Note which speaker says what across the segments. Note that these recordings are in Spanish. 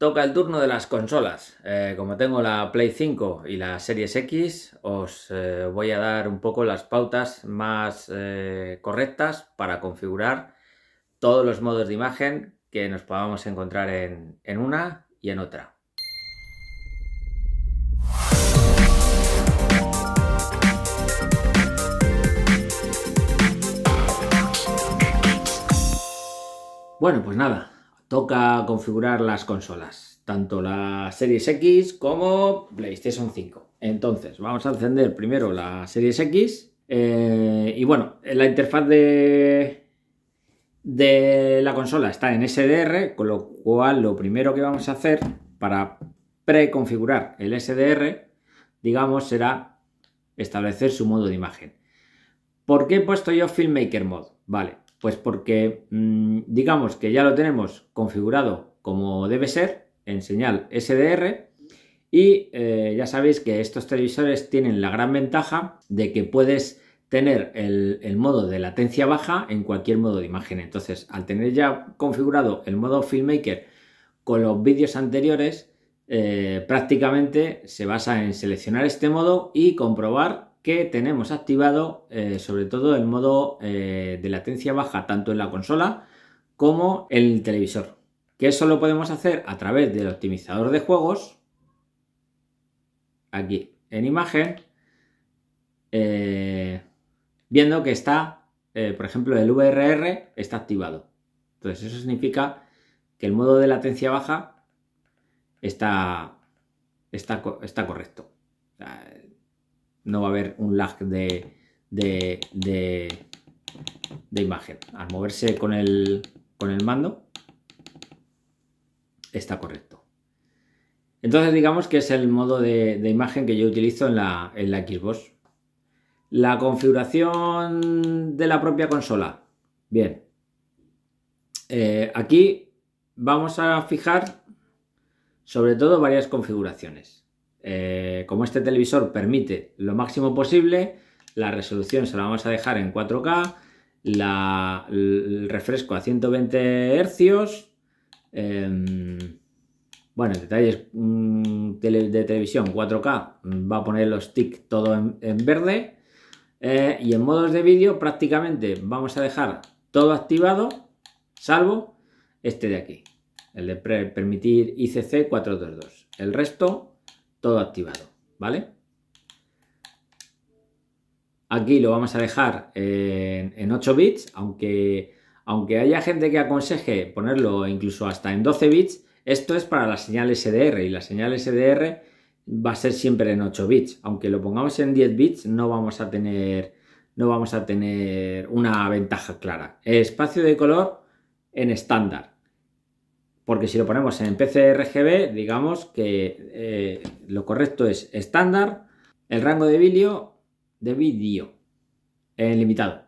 Speaker 1: Toca el turno de las consolas. Eh, como tengo la Play 5 y la Series X, os eh, voy a dar un poco las pautas más eh, correctas para configurar todos los modos de imagen que nos podamos encontrar en, en una y en otra. Bueno, pues nada, toca configurar las consolas, tanto la Series X como PlayStation 5. Entonces, vamos a encender primero la Series X. Eh, y bueno, la interfaz de, de la consola está en SDR, con lo cual lo primero que vamos a hacer para preconfigurar el SDR, digamos, será establecer su modo de imagen. ¿Por qué he puesto yo Filmmaker Mode? Vale, pues porque mm, digamos que ya lo tenemos configurado como debe ser en señal SDR y eh, ya sabéis que estos televisores tienen la gran ventaja de que puedes tener el, modo de latencia baja en cualquier modo de imagen. Entonces, al tener ya configurado el modo Filmmaker con los vídeos anteriores, eh, prácticamente se basa en seleccionar este modo y comprobar que tenemos activado eh, sobre todo el modo eh, de latencia baja tanto en la consola como en el televisor, que eso lo podemos hacer a través del optimizador de juegos, aquí en imagen, eh, viendo que está, por ejemplo, el VRR está activado. Entonces eso significa que el modo de latencia baja está, está, está correcto no va a haber un lag de, de, de, imagen. Al moverse con el, con el mando, está correcto. Entonces digamos que es el modo de, imagen que yo utilizo en la, en la, Xbox. La configuración de la propia consola. Bien. Eh, aquí vamos a fijar sobre todo varias configuraciones. Eh, eh, como este televisor permite lo máximo posible, la resolución se la vamos a dejar en 4K, la, el refresco a 120 Hz, em, bueno, detalles de televisión 4K, va a poner los tick todo en, verde, eh, y en modos de vídeo prácticamente vamos a dejar todo activado, salvo este de aquí, el de permitir ICC 422. El resto, todo activado. ¿vale? Aquí lo vamos a dejar en, 8 bits, aunque, aunque haya gente que aconseje ponerlo incluso hasta en 12 bits, esto es para la señal SDR y la señal SDR va a ser siempre en 8 bits. Aunque lo pongamos en 10 bits, no vamos a tener, no vamos a tener una ventaja clara. Espacio de color en estándar porque si lo ponemos en PCRGB, digamos que eh, lo correcto es estándar, el rango de vídeo, de vídeo, eh, limitado.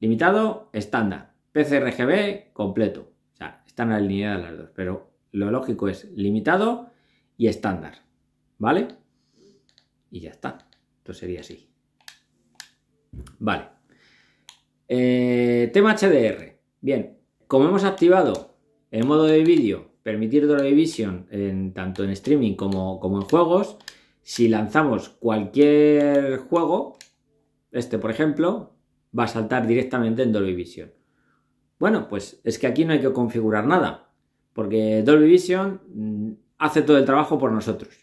Speaker 1: Limitado, estándar. PCRGB, completo. O sea, están alineadas las dos, pero lo lógico es limitado y estándar. ¿Vale? Y ya está. Esto sería así. Vale. Eh, tema HDR. Bien, como hemos activado el modo de vídeo, permitir Dolby en, tanto en streaming como, como en juegos. Si lanzamos cualquier juego, este por ejemplo, va a saltar directamente en Dolby Vision. Bueno, pues es que aquí no hay que configurar nada, porque Dolby Vision mm, hace todo el trabajo por nosotros.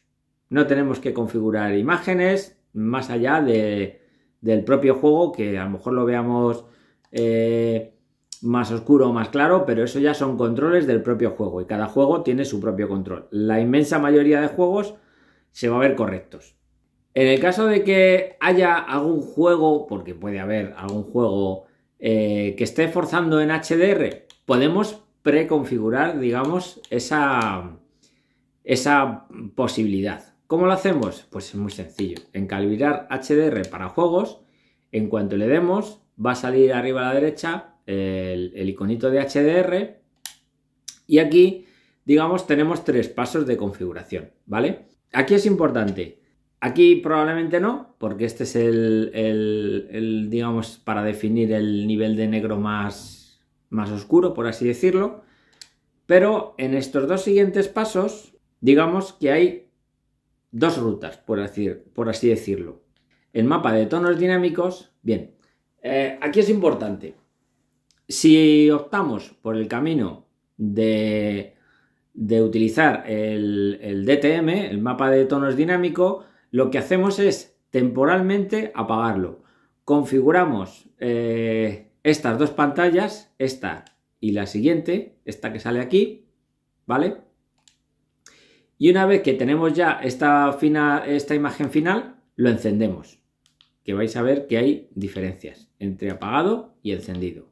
Speaker 1: No tenemos que configurar imágenes más allá de, del propio juego, que a lo mejor lo veamos eh, más oscuro o más claro, pero eso ya son controles del propio juego y cada juego tiene su propio control. La inmensa mayoría de juegos se va a ver correctos. En el caso de que haya algún juego, porque puede haber algún juego eh, que esté forzando en HDR, podemos preconfigurar, digamos, esa, esa posibilidad. ¿Cómo lo hacemos? Pues es muy sencillo. En calibrar HDR para juegos, en cuanto le demos, va a salir arriba a la derecha el, iconito de HDR y aquí, digamos, tenemos tres pasos de configuración, ¿vale? Aquí es importante. Aquí probablemente no, porque este es el, digamos, para definir el nivel de negro más, más oscuro, por así decirlo. Pero en estos dos siguientes pasos, digamos que hay dos rutas, por, decir, por así decirlo. El mapa de tonos dinámicos, bien, eh, aquí es importante. Si optamos por el camino de, utilizar el, DTM, el mapa de tonos dinámico, lo que hacemos es temporalmente apagarlo. Configuramos eh, estas dos pantallas, esta y la siguiente, esta que sale aquí, ¿vale? Y una vez que tenemos ya esta imagen final, lo encendemos, que vais a ver que hay diferencias entre apagado y encendido.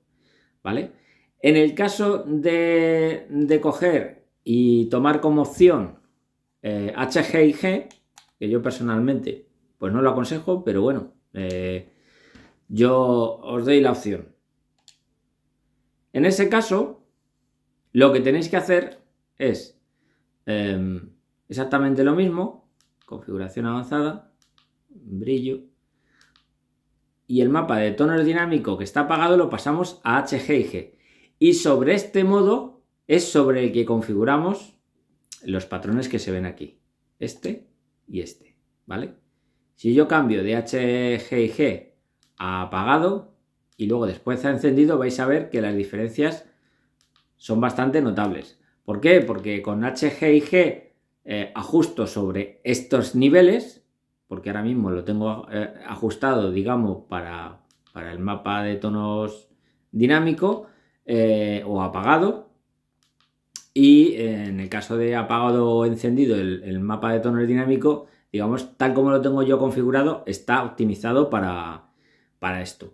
Speaker 1: ¿vale? En el caso de, coger y tomar como opción eh, que yo personalmente pues no lo aconsejo, pero bueno, eh, yo os doy la opción. En ese caso, lo que tenéis que hacer es em, exactamente lo mismo, configuración avanzada, brillo, y el mapa de tonos dinámico que está apagado lo pasamos a HGIG. Y sobre este modo es sobre el que configuramos los patrones que se ven aquí. Este y este, ¿vale? Si yo cambio de g a apagado y luego después a encendido, vais a ver que las diferencias son bastante notables. ¿Por qué? Porque con HGIG g eh, ajusto sobre estos niveles porque ahora mismo lo tengo eh, ajustado, digamos, para, el mapa de tonos dinámico eh, o apagado. Y eh, en el caso de apagado o encendido, el, mapa de tonos dinámico, digamos, tal como lo tengo yo configurado, está optimizado para, esto.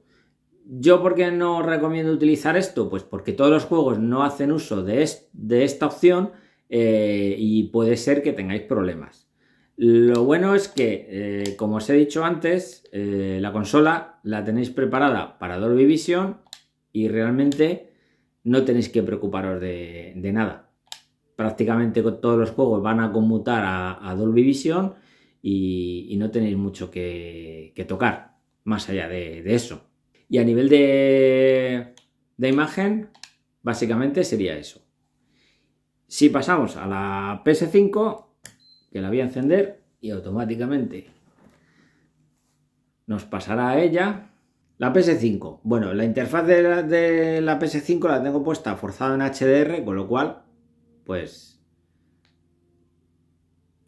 Speaker 1: ¿Yo por qué no recomiendo utilizar esto? Pues porque todos los juegos no hacen uso de, de esta opción y puede ser que tengáis problemas. Lo bueno es que, eh, como os he dicho antes, eh, la consola la tenéis preparada para Dolby Vision y realmente no tenéis que preocuparos de, nada. Prácticamente todos los juegos van a conmutar a, Dolby Vision y, no tenéis mucho que, tocar más allá de, eso. Y a nivel de, de imagen, básicamente sería eso. Si pasamos a la PS5, que la voy a encender y automáticamente nos pasará a ella la PS5. Bueno, la interfaz de la, PS5 la tengo puesta forzada en HDR, con lo cual, pues...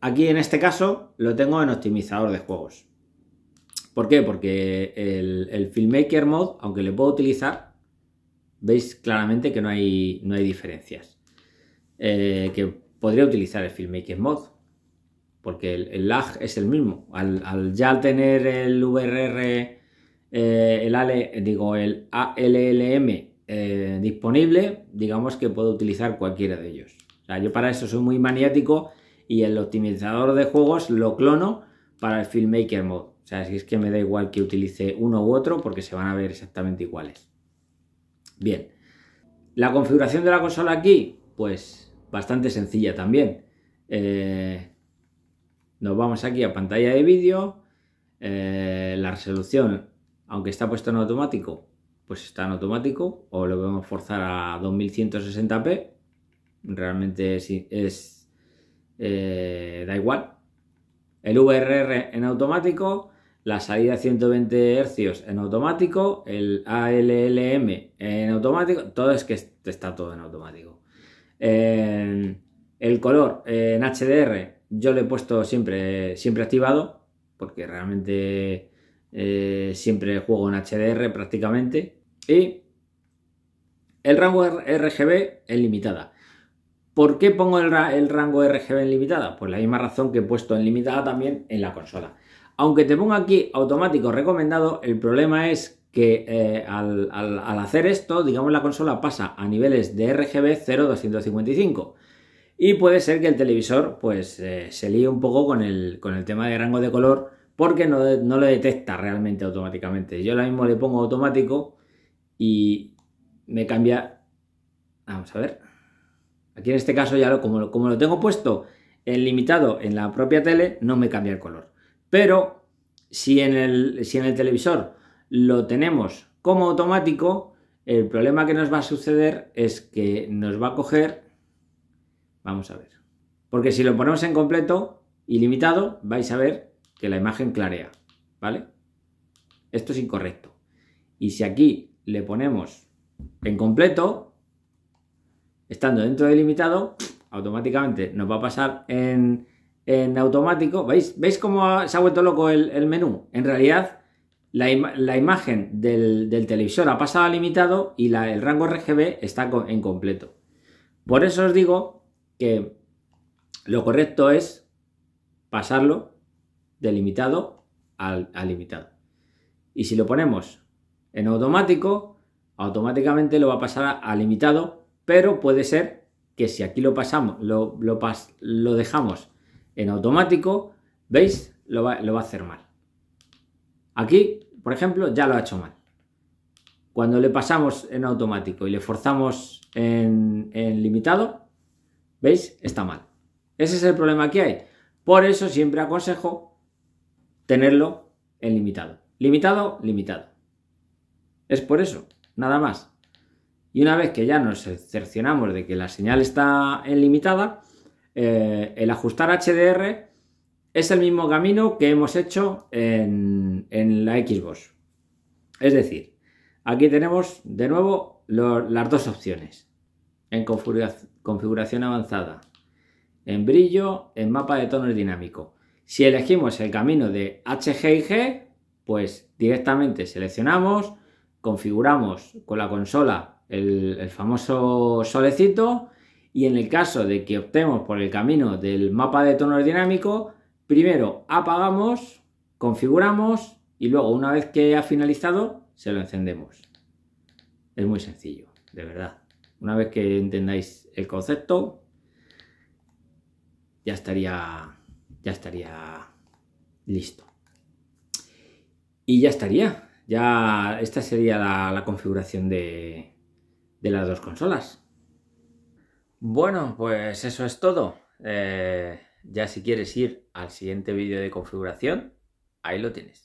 Speaker 1: Aquí en este caso lo tengo en optimizador de juegos. ¿Por qué? Porque el, Filmmaker mod aunque le puedo utilizar, veis claramente que no hay, no hay diferencias. Eh, que podría utilizar el Filmmaker Mode, porque el, lag es el mismo. Al, al ya tener el VRR, eh, el ALE, eh, digo, el ALLM eh, disponible, digamos que puedo utilizar cualquiera de ellos. yo para eso soy muy maniático y el optimizador de juegos lo clono para el Filmmaker Mode. O sea, si es que me da igual que utilice uno u otro porque se van a ver exactamente iguales. Bien. La configuración de la consola aquí, pues bastante sencilla también. Eh, nos vamos aquí a pantalla de vídeo. Eh, la resolución, aunque está puesto en automático, pues está en automático. O lo podemos forzar a 2160p. Realmente es... es eh, da igual. El VRR en automático la salida 120 Hz en automático, el ALLM en automático, todo es que está todo en automático. el color en HDR yo lo he puesto siempre, siempre activado, porque realmente eh, siempre juego en HDR prácticamente. Y el rango RGB es limitada. ¿Por qué pongo el, rango RGB en limitada? Pues la misma razón que he puesto en limitada también en la consola. Aunque te ponga aquí automático recomendado, el problema es que eh, al, al, hacer esto, digamos la consola pasa a niveles de RGB 0255. Y puede ser que el televisor pues eh, se líe un poco con el, con el tema de rango de color porque no, lo detecta realmente automáticamente. Yo ahora mismo le pongo automático y me cambia... Vamos a ver. Aquí en este caso ya lo, como, como lo tengo puesto en limitado en la propia tele, no me cambia el color. Pero si en el, si en el televisor lo tenemos como automático, el problema que nos va a suceder es que nos va a coger Vamos a ver. Porque si lo ponemos en completo, ilimitado, vais a ver que la imagen clarea, ¿vale? Esto es incorrecto. Y si aquí le ponemos en completo, estando dentro de limitado, automáticamente nos va a pasar en, automático. ¿Veis? ¿Veis cómo se ha vuelto loco el, menú? En realidad, la, imagen del, televisor ha pasado a limitado y la, el rango RGB está en completo. Por eso os digo que lo correcto es pasarlo delimitado limitado al, limitado. Y si lo ponemos en automático, automáticamente lo va a pasar a, limitado, pero puede ser que si aquí lo pasamos, lo, lo, dejamos en automático, ¿veis? Lo va, a hacer mal. Aquí, por ejemplo, ya lo ha hecho mal. Cuando le pasamos en automático y le forzamos en, en limitado, ¿Veis? Está mal. Ese es el problema que hay. Por eso siempre aconsejo tenerlo en limitado. Limitado, limitado. Es por eso, nada más. Y una vez que ya nos cercionamos de que la señal está en limitada, eh, el ajustar HDR es el mismo camino que hemos hecho en, la Xbox. Es decir, aquí tenemos de nuevo las dos opciones en configuración configuración avanzada, en brillo, en mapa de tonos dinámico. Si elegimos el camino de HGIG, pues directamente seleccionamos, configuramos con la consola el, el, famoso solecito y en el caso de que optemos por el camino del mapa de tonos dinámico, primero apagamos, configuramos y luego una vez que ha finalizado se lo encendemos. Es muy sencillo, de verdad. Una vez que entendáis el concepto, ya estaría, ya estaría listo. Y ya estaría. Ya esta sería la, configuración de, las dos consolas. Bueno, pues eso es todo. Eh, ya si quieres ir al siguiente vídeo de configuración, ahí lo tienes.